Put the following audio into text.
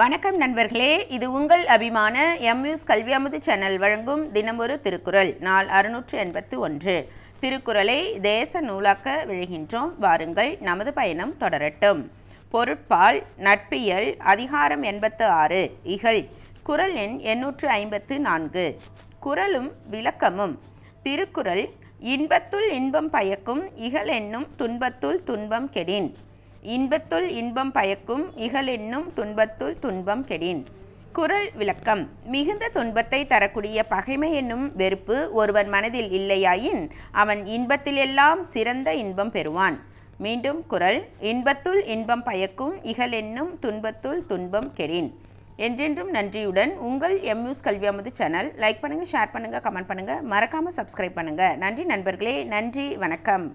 வணக்கம் நண்பர்களே இது உங்கள் அபிமான எம்யூஸ் கல்வி அமுது சேனல் வழங்கும் தினமொரு திருக்குறள் நாள் அறுநூற்று எண்பத்து ஒன்று திருக்குறளை தேச நூலாக்க விழுகின்றோம் வாருங்கள் நமது பயணம் தொடரட்டும் பொருட்பால் நட்பியல் அதிகாரம் எண்பத்து ஆறு இகழ் குரல் எண் எண்ணூற்று ஐம்பத்து நான்கு குரலும் விளக்கமும் திருக்குறள் இன்பத்துள் இன்பம் பயக்கும் என்னும் துன்பத்துள் துன்பம் கெடின் இன்பத்துள் இன்பம் பயக்கும் இகலென்னும் துன்பத்துள் துன்பம் கெடின் குரல் விளக்கம் மிகுந்த துன்பத்தை தரக்கூடிய பகைமை என்னும் வெறுப்பு ஒருவன் மனதில் இல்லையாயின் அவன் இன்பத்திலெல்லாம் சிறந்த இன்பம் பெறுவான் மீண்டும் குரல் இன்பத்துள் இன்பம் பயக்கும் இகலென்னும் துன்பத்துள் துன்பம் கெடின் என்றென்றும் நன்றியுடன் உங்கள் எம்யூஸ் கல்வி அமது சேனல் லைக் பண்ணுங்கள் ஷேர் பண்ணுங்கள் கமெண்ட் பண்ணுங்கள் மறக்காமல் சப்ஸ்கிரைப் பண்ணுங்கள் நன்றி நண்பர்களே நன்றி வணக்கம்